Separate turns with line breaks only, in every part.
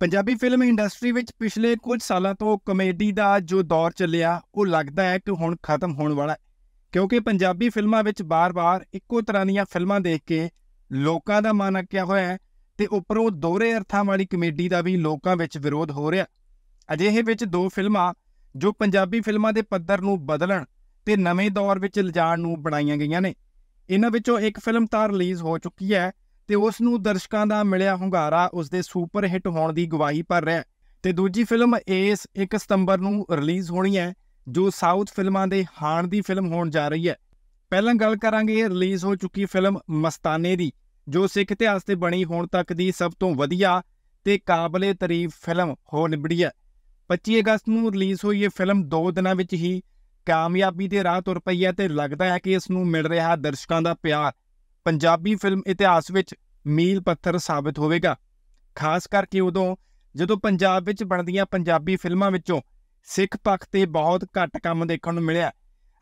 Punjabi film industry ਵਿੱਚ ਪਿਛਲੇ ਕੁਝ ਸਾਲਾਂ ਤੋਂ ਕਮੇਡੀ ਦਾ ਜੋ ਦੌਰ ਚੱਲਿਆ ਉਹ ਲੱਗਦਾ ਹੈ ਕਿ ਹੁਣ ਖਤਮ ਹੋਣ ਵਾਲਾ ਹੈ ਕਿਉਂਕਿ ਪੰਜਾਬੀ ਫਿਲਮਾਂ ਵਿੱਚ ਬਾਰ-ਬਾਰ ਇੱਕੋ ਤਰ੍ਹਾਂ ਦੀਆਂ ਫਿਲਮਾਂ ਦੇਖ ਕੇ ਲੋਕਾਂ ਦਾ ਮਨ ਅੱਕਿਆ ਹੋਇਆ ਹੈ ਤੇ ਉੱਪਰੋਂ ਦੋਹਰੇ ਅਰਥਾਂ ਵਾਲੀ ਕਮੇਡੀ ਦਾ ਵੀ ਲੋਕਾਂ ਵਿੱਚ ਵਿਰੋਧ ਹੋ ਰਿਹਾ ਅਜਿਹੇ ਵਿੱਚ ਦੋ ਫਿਲਮਾਂ ਜੋ ਪੰਜਾਬੀ ਫਿਲਮਾਂ ਦੇ ਪੱਧਰ ਨੂੰ ਬਦਲਣ ਤੇ ਨਵੇਂ ਦੌਰ ਵਿੱਚ ਲਿਜਾਣ ਨੂੰ ਬਣਾਈਆਂ ਗਈਆਂ ਨੇ ਇਹਨਾਂ ਵਿੱਚੋਂ ਇੱਕ ਫਿਲਮ ਤਾਂ ਰਿਲੀਜ਼ ਹੋ ਚੁੱਕੀ ਹੈ ਤੇ ਉਸ ਨੂੰ ਦਰਸ਼ਕਾਂ ਦਾ ਮਿਲਿਆ ਹੁੰਗਾਰਾ ਉਸ ਦੇ ਸੁਪਰ ਹਿੱਟ ਹੋਣ ਦੀ ਗਵਾਹੀ ਭਰ ਰਿਹਾ ਤੇ ਦੂਜੀ ਫਿਲਮ ਏਸ 1 ਸਤੰਬਰ ਨੂੰ ਰਿਲੀਜ਼ ਹੋਣੀ ਹੈ ਜੋ ਸਾਊਥ ਫਿਲਮਾਂ ਦੇ ਹਾਣ ਦੀ ਫਿਲਮ ਹੋਣ ਜਾ ਰਹੀ ਹੈ ਪਹਿਲਾਂ ਗੱਲ ਕਰਾਂਗੇ ਰਿਲੀਜ਼ ਹੋ ਚੁੱਕੀ ਫਿਲਮ ਮਸਤਾਨੇ ਦੀ ਜੋ ਸਿੱਖ ਇਤਿਹਾਸ ਤੇ ਬਣੀ ਹੋਣ ਤੱਕ ਦੀ ਸਭ ਤੋਂ ਵਧੀਆ ਤੇ ਕਾਬਲੇ ਤਾਰੀਫ ਫਿਲਮ ਹੋ ਨਿਬੜੀ ਹੈ 25 ਅਗਸਤ ਨੂੰ ਰਿਲੀਜ਼ ਹੋਈ ਇਹ ਫਿਲਮ 2 ਦਿਨਾਂ ਵਿੱਚ ਹੀ ਕਾਮਯਾਬੀ ਦੇ ਰਾਹ ਤੁਰ ਪਈ ਹੈ ਤੇ ਲੱਗਦਾ ਹੈ ਕਿ ਇਸ ਨੂੰ ਮਿਲ ਰਿਹਾ ਦਰਸ਼ਕਾਂ ਦਾ ਪਿਆਰ ਪੰਜਾਬੀ ਫਿਲਮ ਇਤਿਹਾਸ ਵਿੱਚ ਮੀਲ ਪੱਥਰ ਸਾਬਤ ਹੋਵੇਗਾ ਖਾਸ ਕਰਕੇ ਉਦੋਂ ਜਦੋਂ ਪੰਜਾਬ ਵਿੱਚ ਬਣਦੀਆਂ ਪੰਜਾਬੀ ਫਿਲਮਾਂ ਵਿੱਚੋਂ ਸਿੱਖ ਪੱਖ ਤੇ ਬਹੁਤ ਘੱਟ ਕੰਮ ਦੇਖਣ ਨੂੰ ਮਿਲਿਆ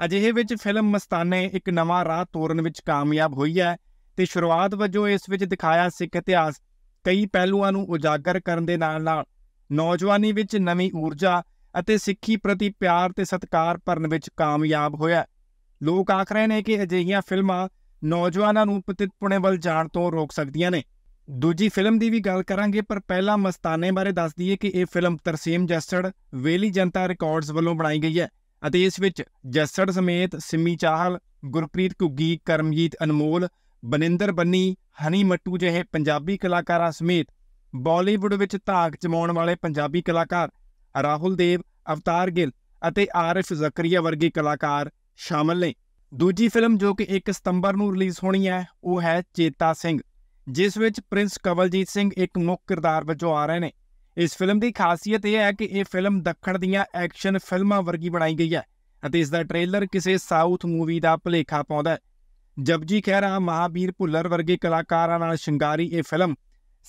ਅਜਿਹੇ ਵਿੱਚ ਫਿਲਮ ਮਸਤਾਨੇ ਇੱਕ ਨਵਾਂ ਰਾਹ ਤੋਰਨ ਵਿੱਚ ਕਾਮਯਾਬ ਹੋਈ ਹੈ ਤੇ ਸ਼ੁਰੂਆਤ ਵਜੋਂ ਇਸ ਵਿੱਚ ਦਿਖਾਇਆ ਸਿੱਖ ਇਤਿਹਾਸ ਕਈ ਪਹਿਲੂਆਂ ਨੂੰ ਉਜਾਗਰ ਕਰਨ ਦੇ ਨਾਲ-ਨਾਲ ਨੌਜਵਾਨੀ ਵਿੱਚ ਨਵੀਂ ਊਰਜਾ ਅਤੇ ਸਿੱਖੀ ਪ੍ਰਤੀ ਪਿਆਰ ਤੇ ਸਤਿਕਾਰ ਭਰਨ ਵਿੱਚ ਕਾਮਯਾਬ ਹੋਇਆ ਲੋਕ ਆਖ ਰਹੇ ਨੇ ਕਿ ਅਜਿਹੀਆਂ ਫਿਲਮਾਂ ਨੌਜਵਾਨਾਂ ਨੂੰ ਪਤਿਤਪੁਣੇ ਵੱਲ ਜਾਣ ਤੋਂ ਰੋਕ ਸਕਦੀਆਂ ਨੇ ਦੂਜੀ ਫਿਲਮ ਦੀ ਵੀ ਗੱਲ ਕਰਾਂਗੇ ਪਰ ਪਹਿਲਾਂ ਮਸਤਾਨੇ ਬਾਰੇ ਦੱਸ ਦਈਏ ਕਿ ਇਹ ਫਿਲਮ ਤਰਸੀਮ ਜੱਸੜ ਵੇਲੀ ਜਨਤਾ ਰਿਕਾਰਡਸ ਵੱਲੋਂ ਬਣਾਈ ਗਈ ਹੈ ਅਤੇ ਇਸ ਵਿੱਚ ਜੱਸੜ ਸਮੇਤ ਸਿਮੀ ਚਾਹਲ ਗੁਰਪ੍ਰੀਤ ਘੁੱਗੀ ਕਰਮਜੀਤ ਅਨਮੋਲ ਬਨਿੰਦਰ ਬੰਨੀ ਹਨੀ ਮੱਟੂ ਜਿਹੇ ਪੰਜਾਬੀ ਕਲਾਕਾਰਾਂ ਸਮੇਤ ਬਾਲੀਵੁੱਡ ਵਿੱਚ ਧਾਕ ਜਮਾਉਣ ਵਾਲੇ ਪੰਜਾਬੀ ਕਲਾਕਾਰ ਰਾਹੁਲ ਦੇਵ ਅਵਤਾਰ ਗਿੱਲ ਅਤੇ ਆਰਿਫ ਜ਼ਕਰੀਆ ਵਰਗੇ ਕਲਾਕਾਰ ਸ਼ਾਮਲ ਨੇ ਦੂਜੀ ਫਿਲਮ ਜੋ ਕਿ 1 ਸਤੰਬਰ ਨੂੰ ਰਿਲੀਜ਼ ਹੋਣੀ ਹੈ ਉਹ ਹੈ ਚੇਤਾ ਸਿੰਘ ਜਿਸ ਵਿੱਚ ਪ੍ਰਿੰਸ ਕਵਲਜੀਤ ਸਿੰਘ ਇੱਕ ਮੁੱਖ ਕਿਰਦਾਰ ਵਜੋਂ ਆ ਰਹੇ ਨੇ ਇਸ ਫਿਲਮ ਦੀ ਖਾਸੀਅਤ ਇਹ ਹੈ ਕਿ ਇਹ ਫਿਲਮ ਦੱਖਣ ਦੀਆਂ ਐਕਸ਼ਨ ਫਿਲਮਾਂ ਵਰਗੀ ਬਣਾਈ ਗਈ ਹੈ ਅਤੇ ਇਸ ਦਾ ਟ੍ਰੇਲਰ ਕਿਸੇ ਸਾਊਥ ਮੂਵੀ ਦਾ ਭਲੇਖਾ ਪਾਉਂਦਾ ਹੈ ਜਪਜੀ ਰਹਾ ਮਹਾਬੀਰ ਭੁੱਲਰ ਵਰਗੇ ਕਲਾਕਾਰਾਂ ਨਾਲ ਸ਼ਿੰਗਾਰੀ ਇਹ ਫਿਲਮ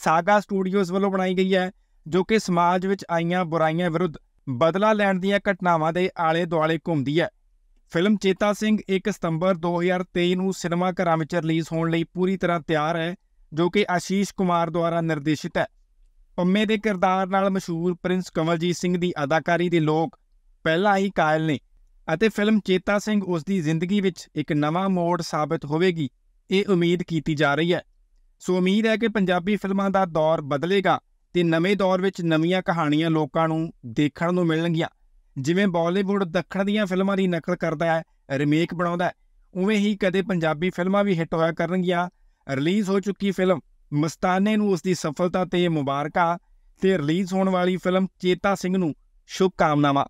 ਸਾਗਾ ਸਟੂਡੀਓਜ਼ ਵੱਲੋਂ ਬਣਾਈ ਗਈ ਹੈ ਜੋ ਕਿ ਸਮਾਜ ਵਿੱਚ ਆਈਆਂ ਬੁਰਾਈਆਂ ਵਿਰੁੱਧ ਬਦਲਾ ਲੈਣ ਦੀਆਂ ਘਟਨਾਵਾਂ ਦੇ ਆਲੇ-ਦੁਆਲੇ ਘੁੰਮਦੀ ਹੈ ਫਿਲਮ ਚੇਤਾ ਸਿੰਘ 1 ਸਤੰਬਰ 2023 ਨੂੰ ਸਿਨੇਮਾ ਘਰਾਂ ਵਿੱਚ ਰਿਲੀਜ਼ ਹੋਣ ਲਈ ਪੂਰੀ ਤਰ੍ਹਾਂ ਤਿਆਰ ਹੈ ਜੋ ਕਿ ਆਸ਼ੀਸ਼ ਕੁਮਾਰ ਦੁਆਰਾ ਨਿਰਦੇਸ਼ਿਤ ਹੈ ਪੰਮੇ ਦੇ ਕਿਰਦਾਰ ਨਾਲ ਮਸ਼ਹੂਰ ਪ੍ਰਿੰਸ ਕਮਲਜੀਤ ਸਿੰਘ ਦੀ ਅਦਾਕਾਰੀ ਦੇ ਲੋਕ ਪਹਿਲਾਂ ਹੀ ਕਾਇਲ ਨੇ ਅਤੇ ਫਿਲਮ ਚੇਤਾ ਸਿੰਘ ਉਸ ਦੀ ਜ਼ਿੰਦਗੀ ਵਿੱਚ ਇੱਕ ਨਵਾਂ ਮੋੜ ਸਾਬਤ ਹੋਵੇਗੀ ਇਹ ਉਮੀਦ ਕੀਤੀ ਜਾ ਰਹੀ ਹੈ ਸੋ ਉਮੀਦ ਹੈ ਕਿ ਪੰਜਾਬੀ ਫਿਲਮਾਂ ਦਾ ਦੌਰ ਬਦਲੇਗਾ ਤੇ ਨਵੇਂ ਦੌਰ ਵਿੱਚ ਨਵੀਆਂ ਕਹਾਣੀਆਂ ਲੋਕਾਂ ਨੂੰ ਦੇਖਣ ਨੂੰ ਮਿਲਣਗੀਆਂ ਜਿਵੇਂ ਬਾਲੀਵੁੱਡ ਦੱਖਣ ਦੀਆਂ ਫਿਲਮਾਂ ਦੀ ਨਕਲ ਕਰਦਾ ਹੈ ਰੀਮੇਕ ਬਣਾਉਂਦਾ ਉਵੇਂ ਹੀ ਕਦੇ ਪੰਜਾਬੀ ਫਿਲਮਾਂ ਵੀ ਹਿੱਟ ਹੋਇਆ ਕਰਨਗੀਆਂ ਰਿਲੀਜ਼ ਹੋ ਚੁੱਕੀ ਫਿਲਮ ਮਸਤਾਨੇ ਨੂੰ ਉਸ ਦੀ ਸਫਲਤਾ ਤੇ ਮੁਬਾਰਕਾਂ ਤੇ ਰਿਲੀਜ਼ ਹੋਣ ਵਾਲੀ ਫਿਲਮ ਚੇਤਾ ਸਿੰਘ ਨੂੰ ਸ਼ੁਭ ਕਾਮਨਾਵਾਂ